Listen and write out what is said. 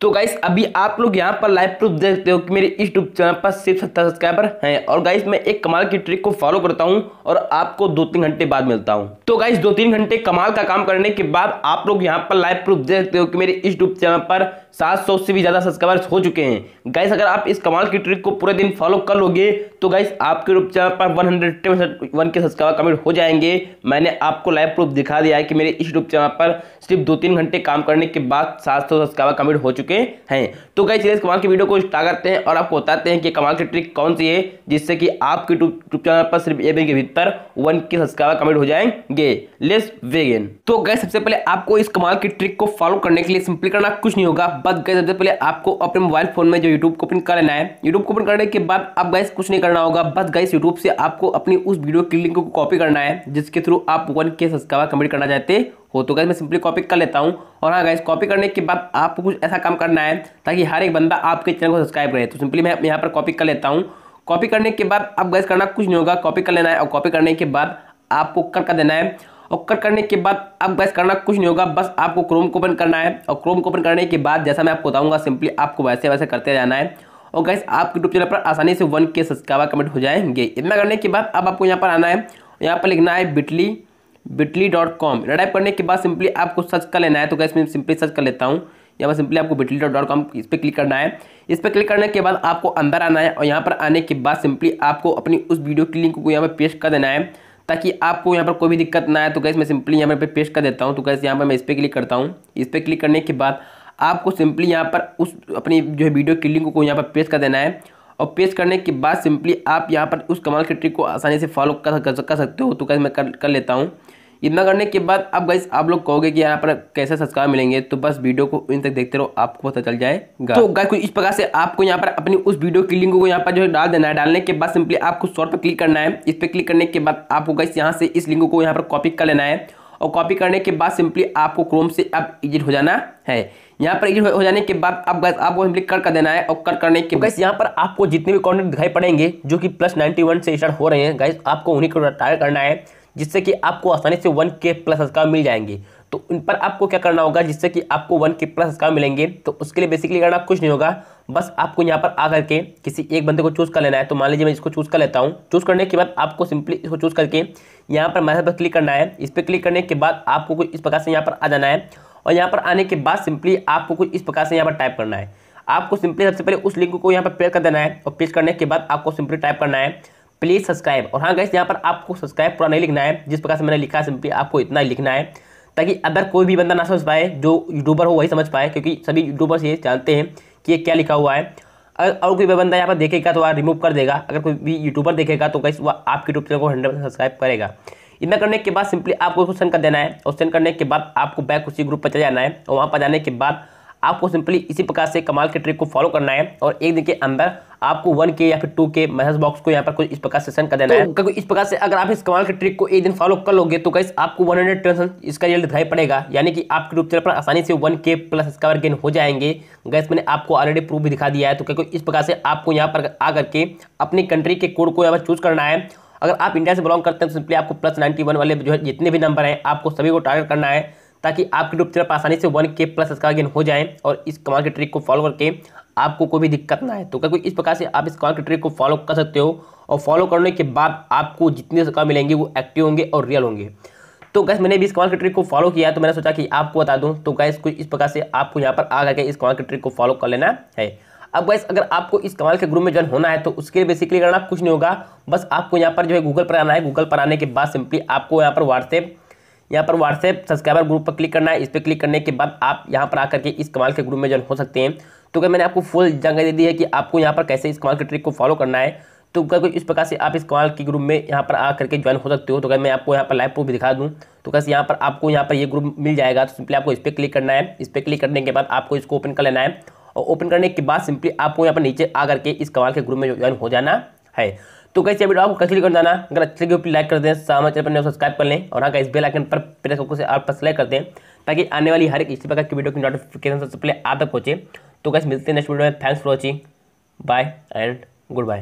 तो गाइस अभी आप लोग यहाँ पर लाइव प्रूफ देखते हो कि मेरे इस यूट्यूब चैनल पर सिर्फ सत्तर सब्सक्राइबर हैं और गाइस मैं एक कमाल की ट्रिक को फॉलो करता हूँ और आपको दो तीन घंटे बाद मिलता हूँ तो गाइस दो तीन घंटे कमाल का काम करने के बाद आप लोग यहाँ पर लाइव प्रूफ देखते हो कि मेरे इस यूट्यूब चैनल पर सात सौ से भी ज़्यादा सब्सक्राइबर्स हो चुके हैं गाइस अगर आप इस कमाल की ट्रिक को पूरे दिन फॉलो कर लोगे तो गाइस आपके रूप चैनल पर वन हंड्रेड वन के सब्सक्राइबर कमेंट हो जाएंगे मैंने आपको लाइव प्रूफ दिखा दिया है कि मेरे इस यूट्यूब चैनल पर सिर्फ दो तीन घंटे काम करने के बाद सात सौ सब्सक्राइबर कमेंट हो चुके हैं तो गाइस इस कमाल की वीडियो को स्टार्ट करते हैं और आपको बताते हैं कि कमाल की ट्रिक कौन सी है जिससे कि आपके यूट्यूब चैनल पर सिर्फ एक दिन के भीतर वन के सब्सक्राइबर कमेंट हो जाएंगे लेस वेगेन तो गाइस सबसे पहले आपको इस कमाल की ट्रिक को फॉलो करने के लिए सिंपली करना कुछ नहीं होगा आप बात गए सबसे पहले आपको अपने मोबाइल फोन में जो यूट्यूब को ओपन कर लेना है यूट्यूब को ओपन करने के बाद आप गाइस कुछ नहीं करना होगा बस गाइस यूट्यूब से आपको अपनी उस वीडियो की लिंक को कॉपी करना है जिसके थ्रू आप वन के सब्सक्राइबर कंप्लीट करना चाहते हो तो गाइस मैं सिंपली कॉपी कर लेता हूँ और हाँ गाइस कॉपी करने के बाद आपको कुछ ऐसा काम करना है ताकि हर एक बंदा आपके चैनल को सब्सक्राइब करे तो सिंपली मैं यहाँ पर कॉपी कर लेता हूँ कॉपी करने के बाद आप गैस करना कुछ नहीं होगा कॉपी कर लेना है और कॉपी करने के बाद आपको कर कर देना है और कट करने के बाद अब गैस करना कुछ नहीं होगा बस आपको क्रोम को ओपन करना है और क्रोम को ओपन करने के बाद जैसा मैं आपको बताऊँगा सिंपली आपको वैसे वैसे करते जाना है और गैस आपके यूट्यूब चैनल पर आसानी से वन के सब्सक्राइबर कमेंट हो जाएंगे इतना करने के बाद अब आपको यहाँ पर आना है यहाँ पर लिखना है Bitly Bitly dot com type करने के बाद सिंपली आपको सर्च कर लेना है तो गैस मैं सिंपली सर्च कर लेता हूँ यहाँ पर सिंपली आपको बिटली डॉट डॉट कॉम इस पर क्लिक करना है इस पर क्लिक करने के बाद आपको अंदर आना है और यहाँ पर आने के बाद सिंपली आपको अपनी उस वीडियो की लिंक को यहाँ पर पेश कर देना है ताकि आपको यहाँ पर कोई भी दिक्कत ना आए तो गैस मैं सिंपली यहाँ पर पेश कर देता हूँ तो गैस यहाँ पर मैं इस पर क्लिक करता हूँ इस पर क्लिक करने के बाद आपको सिंपली यहाँ पर उस अपनी जो है वीडियो की लिंक को यहाँ पर पेश कर देना है और पेश करने के बाद सिंपली आप यहाँ पर उस कमाल के ट्रिक को आसानी से फॉलो कर, कर, कर सकते हो तो कैसे मैं कर, कर लेता हूँ इतना करने के बाद अब गाइस आप लोग कहोगे कि यहाँ पर कैसे सब्सक्राइब मिलेंगे तो बस वीडियो को इन तक देखते रहो आपको पता चल जाएगा तो गाय कुछ इस प्रकार से आपको यहाँ पर अपनी उस वीडियो की लिंक को यहाँ पर जो है डाल देना है डालने के बाद सिंपली आपको शॉर्ट पर क्लिक करना है इस पर क्लिक करने के बाद आपको गाइस यहाँ से इस लिंक को यहाँ पर कॉपी कर लेना है और कॉपी करने के बाद सिंपली आपको क्रोम से अब एडिट हो जाना है यहाँ पर एडिट हो जाने के बाद अब गैस आपको सिंपली कर कर देना है और कर करने के गैस तो यहाँ पर आपको जितने भी कॉन्टेंट दिखाई पड़ेंगे जो कि प्लस नाइन्टी वन से स्टार्ट हो रहे हैं गैस आपको उन्हीं को टारगेट करना है जिससे कि आपको आसानी से वन के प्लस स्काम मिल जाएंगे तो उन पर आपको क्या करना होगा जिससे कि आपको वन के प्लस स्काम मिलेंगे तो उसके लिए बेसिकली करना कुछ नहीं होगा बस आपको यहाँ पर आ करके किसी एक बंदे को चूज़ कर लेना है तो मान लीजिए मैं इसको चूज़ कर लेता हूँ चूज़ करने के बाद आपको सिंपली इसको चूज़ करके यहाँ पर मैसेज पर क्लिक करना है इस पर क्लिक करने के बाद आपको कुछ इस प्रकार से यहाँ पर आ जाना है और यहाँ पर आने के बाद सिंपली आपको कुछ इस प्रकार से यहाँ पर टाइप करना है आपको सिंपली सबसे पहले उस लिंक को यहाँ पर पेयर कर देना है और पेश करने के बाद आपको सिंपली टाइप करना है प्लीज़ सब्सक्राइब और हाँ गैस यहाँ पर आपको सब्सक्राइब पूरा नहीं लिखना है जिस प्रकार से मैंने लिखा है सिंपली आपको इतना लिखना है ताकि अगर कोई भी बंदा ना समझ पाए जो यूट्यूबर हो वही समझ पाए क्योंकि सभी यूट्यूबर्स ये जानते हैं कि ये क्या लिखा हुआ है अगर और कोई भी बंदा यहाँ पर देखेगा तो वह रिमूव कर देगा अगर कोई भी यूट्यूबर देखेगा तो कैसे वह आपके यूट्यूब चैनल को हंड्रेड परसेंट सब्सक्राइब करेगा इतना करने के बाद सिंपली आपको उसको सेंड कर देना है और सेंड करने के बाद आपको बैक उसी ग्रुप पर चले जाना है और वहाँ पर जाने के बाद आपको सिंपली इसी प्रकार से कमाल के ट्रिक को फॉलो करना है और एक दिन के अंदर आपको वन के या फिर टू के मैसेज बॉक्स को यहाँ पर कुछ इस प्रकार से सेंड कर देना तो, है इस प्रकार से अगर आप इस कमाल के ट्रिक को एक दिन फॉलो कर लोगे तो कैसे आपको वन हंड्रेड टेंशन इसका रिजल्ट दिखाई पड़ेगा यानी कि आपके रूप चल पर आसानी से वन के प्लस सब्सक्राइबर गेन हो जाएंगे गैस मैंने आपको ऑलरेडी प्रूफ भी दिखा दिया है तो क्योंकि इस प्रकार से आपको यहाँ पर आ करके अपनी कंट्री के कोड को यहाँ पर चूज करना है अगर आप इंडिया से बिलोंग करते हैं तो सिंपली आपको प्लस नाइन्टी वन वाले जो है जितने भी नंबर हैं आपको सभी को टारगेट करना है ताकि आपके ग्रुप तरफ आसानी से वन के प्लस इसका गेन हो जाए और इस कमाल के ट्रिक को फॉलो करके आपको कोई भी दिक्कत ना आए तो क्या कोई इस प्रकार से आप इस कमाल के ट्रिक को फॉलो कर सकते हो और फॉलो करने के बाद आपको जितने स्कॉल मिलेंगे वो एक्टिव होंगे और रियल होंगे तो गैस मैंने भी इस कमाल के ट्रिक को फॉलो किया तो मैंने सोचा कि आपको बता दूँ तो गैस कुछ इस प्रकार से आपको यहाँ पर आ करके इस कमाल के ट्रिक को फॉलो कर लेना है अब गैस अगर आपको इस कमाल के ग्रुप में ज्वाइन होना है तो उसके लिए बेसिकली करना कुछ नहीं होगा बस आपको यहाँ पर जो है गूगल पर आना है गूगल पर आने के बाद सिंपली आपको यहाँ पर व्हाट्सएप यहाँ पर व्हाट्सएप सब्सक्राइबर ग्रुप पर क्लिक करना है इस पर क्लिक करने के बाद आप यहाँ पर आकर के इस कमाल के ग्रुप में ज्वाइन हो सकते हैं तो अगर मैंने आपको फुल जानकारी दे दी है कि आपको यहाँ पर कैसे इस कमाल की ट्रिक को फॉलो करना है तो अगर इस प्रकार से आप इस कमाल के ग्रुप में यहाँ पर आ करके ज्वाइन हो सकते हो तो अगर मैं आपको यहाँ पर लाइव प्रूफ दिखा दूँ तो कैसे यहाँ पर आपको यहाँ पर ये ग्रुप मिल जाएगा तो सिंपली आपको इस पर क्लिक करना है इस पर क्लिक करने के बाद आपको इसको ओपन कर लेना है और ओपन करने के बाद सिंपली आपको यहाँ पर नीचे आ करके इस कमाल के ग्रुप में ज्वाइन हो जाना है तो कैसे वीडियो आपको कैसे कर जाना अगर अच्छे लगे लाइक कर दें सामा चैनल पर सब्सक्राइब कर लें और हाँ इस बेल आइकन पर प्रेस से आप पर सेलेक्ट कर दें ताकि आने वाली हर एक इसी प्रकार की वीडियो की नोटिफिकेशन सबसे पहले आप तक पहुँचे तो कैसे मिलते हैं नेक्स्ट वीडियो में thanks for watching bye and good bye